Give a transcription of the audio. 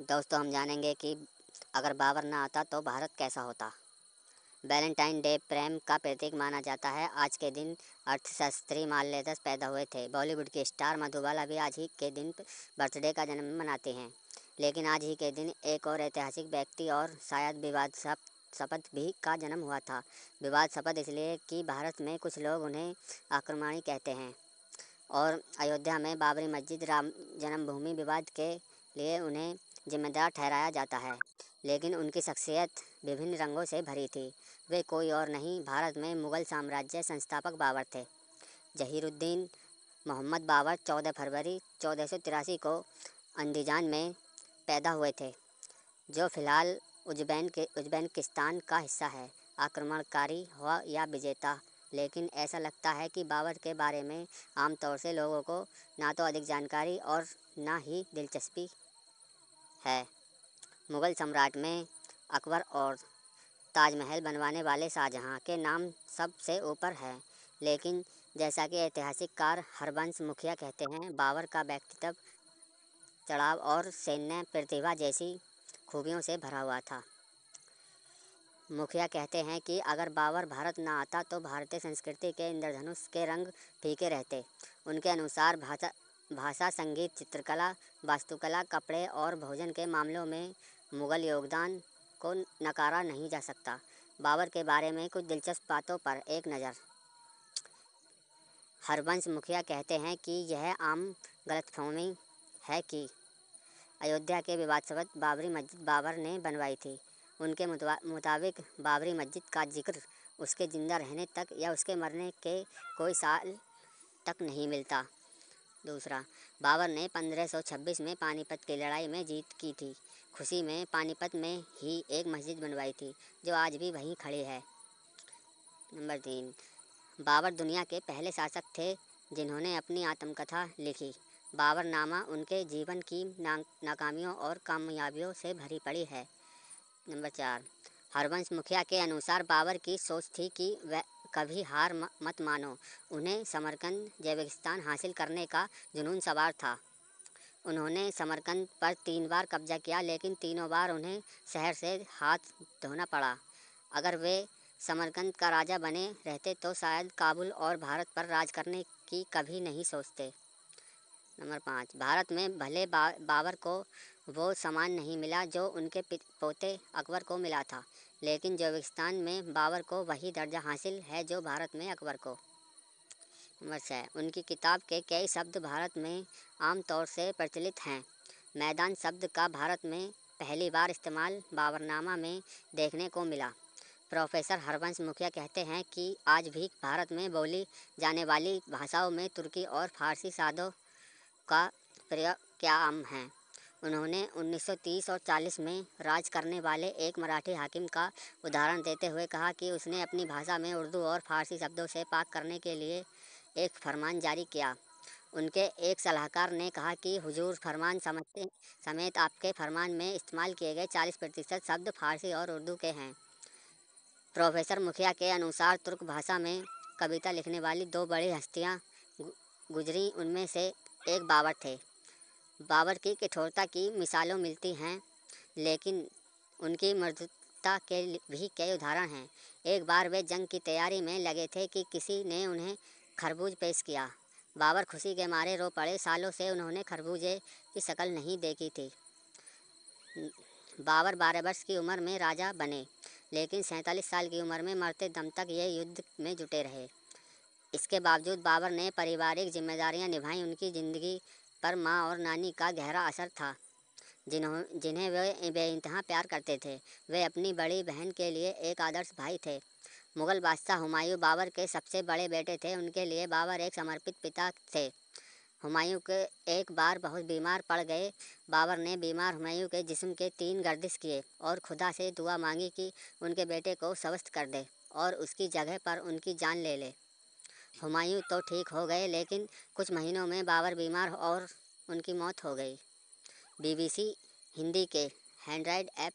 दोस्तों हम जानेंगे कि अगर बाबर ना आता तो भारत कैसा होता वैलेंटाइन डे प्रेम का प्रतीक माना जाता है आज के दिन अर्थशास्त्री माल्यदस पैदा हुए थे बॉलीवुड के स्टार मधुबाला भी आज ही के दिन बर्थडे का जन्म मनाते हैं लेकिन आज ही के दिन एक और ऐतिहासिक व्यक्ति और शायद विवाद शपथ भी का जन्म हुआ था विवाद शपथ इसलिए कि भारत में कुछ लोग उन्हें आक्रमणी कहते हैं और अयोध्या में बाबरी मस्जिद राम जन्मभूमि विवाद के लिए उन्हें जिम्मेदार ठहराया जाता है लेकिन उनकी शख्सियत विभिन्न रंगों से भरी थी वे कोई और नहीं भारत में मुग़ल साम्राज्य संस्थापक बाबर थे जहीरुद्दीन मोहम्मद बाबर 14 फरवरी चौदह को अंदिजान में पैदा हुए थे जो फिलहाल उज्बैन के किस्तान का हिस्सा है आक्रमणकारी हुआ या विजेता लेकिन ऐसा लगता है कि बाबर के बारे में आमतौर से लोगों को ना तो अधिक जानकारी और ना ही दिलचस्पी है मुग़ल सम्राट में अकबर और ताजमहल बनवाने वाले शाहजहाँ के नाम सबसे ऊपर है लेकिन जैसा कि ऐतिहासिक कार हरबंश मुखिया कहते हैं बाबर का व्यक्तित्व चढ़ाव और सैन्य प्रतिभा जैसी खूबियों से भरा हुआ था मुखिया कहते हैं कि अगर बाबर भारत ना आता तो भारतीय संस्कृति के इंद्रधनुष के रंग फीके रहते उनके अनुसार भाषा भाषा संगीत चित्रकला वास्तुकला कपड़े और भोजन के मामलों में मुगल योगदान को नकारा नहीं जा सकता बाबर के बारे में कुछ दिलचस्प बातों पर एक नज़र हरबंश मुखिया कहते हैं कि यह आम गलतफहमी है कि अयोध्या के विवादास्पद बाबरी मस्जिद बाबर ने बनवाई थी उनके मुताबिक बाबरी मस्जिद का जिक्र उसके ज़िंदा रहने तक या उसके मरने के कोई साल तक नहीं मिलता दूसरा बाबर ने 1526 में पानीपत की लड़ाई में जीत की थी खुशी में पानीपत में ही एक मस्जिद बनवाई थी जो आज भी वहीं खड़ी है नंबर तीन बाबर दुनिया के पहले शासक थे जिन्होंने अपनी आत्मकथा लिखी बाबरनामा उनके जीवन की ना, नाकामियों और कामयाबियों से भरी पड़ी है नंबर चार हरवंश मुखिया के अनुसार बाबर की सोच थी कि वह कभी हार मत मानो उन्हें समरकंद जैविकस्तान हासिल करने का जुनून सवार था उन्होंने समरकंद पर तीन बार कब्जा किया लेकिन तीनों बार उन्हें शहर से हाथ धोना पड़ा अगर वे समरकंद का राजा बने रहते तो शायद काबुल और भारत पर राज करने की कभी नहीं सोचते नंबर पाँच भारत में भले बा, बाबर को वो सामान नहीं मिला जो उनके पोते अकबर को मिला था लेकिन जोगिस्तान में बाबर को वही दर्जा हासिल है जो भारत में अकबर को नंबर छः उनकी किताब के कई शब्द भारत में आम तौर से प्रचलित हैं मैदान शब्द का भारत में पहली बार इस्तेमाल बाबरनामा में देखने को मिला प्रोफेसर हरवंश मुखिया कहते हैं कि आज भी भारत में बोली जाने वाली भाषाओं में तुर्की और फारसी साधों का क्या आम है उन्होंने 1930 और 40 में राज करने वाले एक मराठी हाकिम का उदाहरण देते हुए कहा कि उसने अपनी भाषा में उर्दू और फारसी शब्दों से पाक करने के लिए एक फरमान जारी किया उनके एक सलाहकार ने कहा कि हुजूर फरमान समझते समेत आपके फरमान में इस्तेमाल किए गए 40 प्रतिशत शब्द फारसी और उर्दू के हैं प्रोफेसर मुखिया के अनुसार तुर्क भाषा में कविता लिखने वाली दो बड़ी हस्तियाँ गुजरी उनमें से एक बाबर थे बाबर की कठोरता की मिसालों मिलती हैं लेकिन उनकी मृदुता के भी कई उदाहरण हैं एक बार वे जंग की तैयारी में लगे थे कि किसी ने उन्हें खरबूज पेश किया बाबर खुशी के मारे रो पड़े सालों से उन्होंने खरबूजे की शक्ल नहीं देखी थी बाबर बारह वर्ष की उम्र में राजा बने लेकिन सैंतालीस साल की उम्र में मरते दम तक ये युद्ध में जुटे रहे इसके बावजूद बाबर ने पारिवारिक जिम्मेदारियां निभाई उनकी ज़िंदगी पर माँ और नानी का गहरा असर था जिन्हों जिन्हें वे बेानतहा प्यार करते थे वे अपनी बड़ी बहन के लिए एक आदर्श भाई थे मुग़ल बादशाह हुमायूं बाबर के सबसे बड़े बेटे थे उनके लिए बाबर एक समर्पित पिता थे हुमायूं के एक बार बहुत बीमार पड़ गए बाबर ने बीमार हुमायूं के जिस्म के तीन गर्दिश किए और खुदा से दुआ मांगी कि उनके बेटे को स्वस्थ कर दे और उसकी जगह पर उनकी जान ले ले हुमायूं तो ठीक हो गए लेकिन कुछ महीनों में बाबर बीमार और उनकी मौत हो गई बीबीसी हिंदी के हैंडराइड ऐप